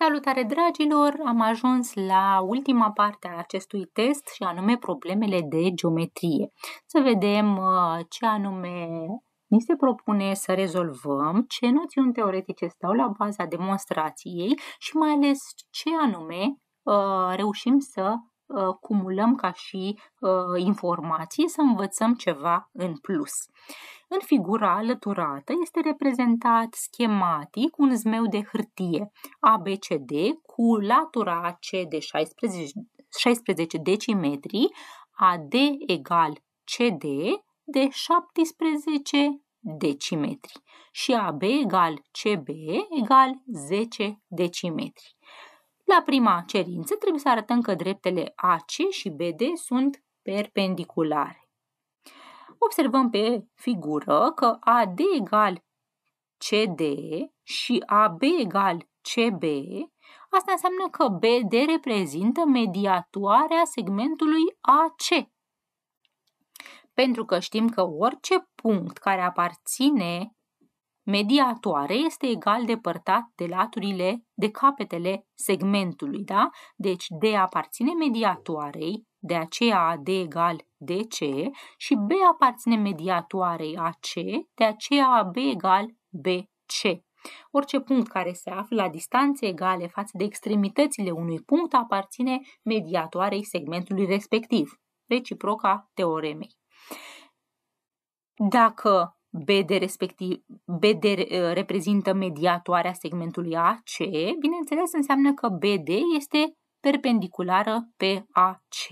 Salutare dragilor! Am ajuns la ultima parte a acestui test și anume problemele de geometrie. Să vedem uh, ce anume ni se propune să rezolvăm, ce noțiuni teoretice stau la baza demonstrației și mai ales ce anume uh, reușim să Uh, cumulăm ca și uh, informații, să învățăm ceva în plus. În figura alăturată este reprezentat schematic un zmeu de hârtie ABCD cu latura AC de 16, 16 decimetri, AD egal CD de 17 decimetri și AB egal CB egal 10 decimetri. La prima cerință trebuie să arătăm că dreptele AC și BD sunt perpendiculare. Observăm pe figură că AD egal CD și AB egal CB, asta înseamnă că BD reprezintă mediatoarea segmentului AC. Pentru că știm că orice punct care aparține mediatoare este egal depărtat de laturile, de capetele segmentului, da? Deci D aparține mediatoarei, de aceea D egal DC și B aparține mediatoarei AC, de aceea AB egal BC. Orice punct care se află la distanțe egale față de extremitățile unui punct aparține mediatoarei segmentului respectiv, reciproca teoremei. Dacă BD, respectiv, BD uh, reprezintă mediatoarea segmentului AC, bineînțeles înseamnă că BD este perpendiculară pe AC,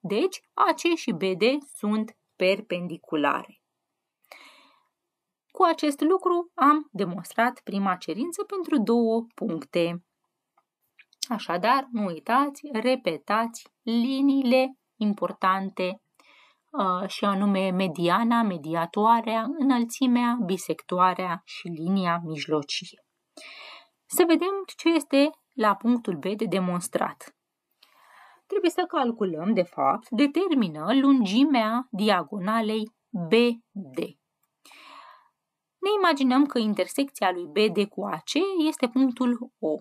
deci AC și BD sunt perpendiculare. Cu acest lucru am demonstrat prima cerință pentru două puncte. Așadar, nu uitați, repetați liniile importante și anume mediana, mediatoarea, înălțimea, bisectoarea și linia mijlocie. Să vedem ce este la punctul B de demonstrat. Trebuie să calculăm, de fapt, determină lungimea diagonalei BD. Ne imaginăm că intersecția lui BD cu AC este punctul O.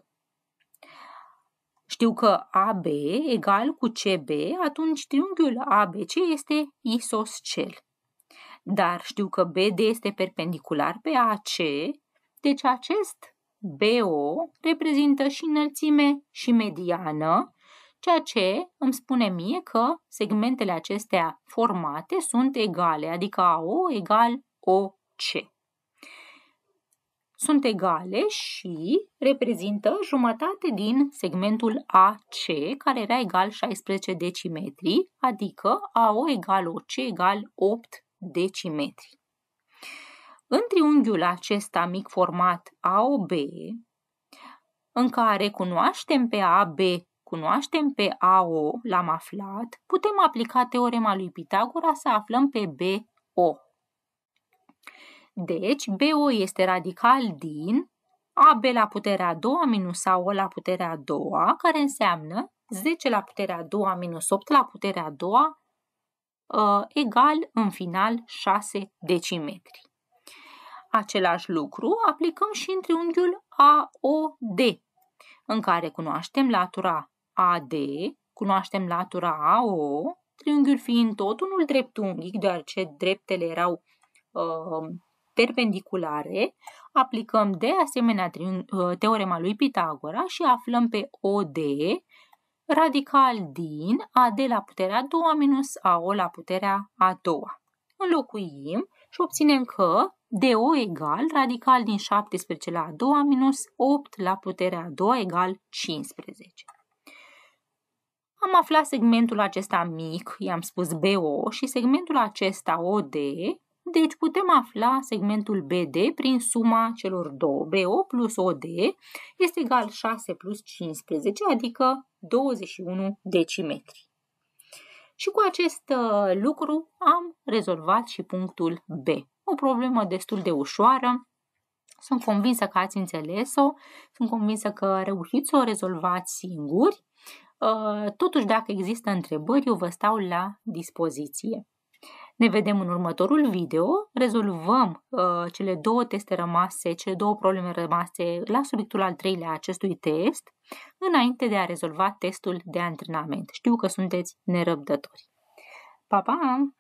Știu că AB egal cu CB, atunci triunghiul ABC este isoscel. Dar știu că BD este perpendicular pe AC, deci acest BO reprezintă și înălțime și mediană, ceea ce îmi spune mie că segmentele acestea formate sunt egale, adică AO egal OC sunt egale și reprezintă jumătate din segmentul AC, care era egal 16 decimetri, adică AO egal OC egal 8 decimetri. În triunghiul acesta mic format AOB, în care cunoaștem pe AB, cunoaștem pe AO, l-am aflat, putem aplica teorema lui Pitagora să aflăm pe BO. Deci, BO este radical din AB la puterea a doua minus AO la puterea a doua, care înseamnă 10 la puterea a doua minus 8 la puterea a doua, ă, egal în final 6 decimetri. Același lucru aplicăm și în triunghiul AOD, în care cunoaștem latura AD, cunoaștem latura AO, triunghiul fiind tot unul dreptunghic, deoarece dreptele erau uh, perpendiculare, aplicăm de asemenea ă, teorema lui Pitagora și aflăm pe OD radical din AD la puterea 2 minus AO la puterea a doua. Înlocuim și obținem că DO egal radical din 17 la a doua minus 8 la puterea a doua egal 15. Am aflat segmentul acesta mic, i-am spus BO, și segmentul acesta OD deci putem afla segmentul BD prin suma celor două. BO plus OD este egal 6 plus 15, adică 21 decimetri. Și cu acest uh, lucru am rezolvat și punctul B. O problemă destul de ușoară. Sunt convinsă că ați înțeles-o, sunt convinsă că reușiți să o rezolvați singuri. Uh, totuși, dacă există întrebări, eu vă stau la dispoziție. Ne vedem în următorul video, rezolvăm uh, cele două teste rămase, cele două probleme rămase la subiectul al treilea acestui test, înainte de a rezolva testul de antrenament. Știu că sunteți nerăbdători. Pa, pa!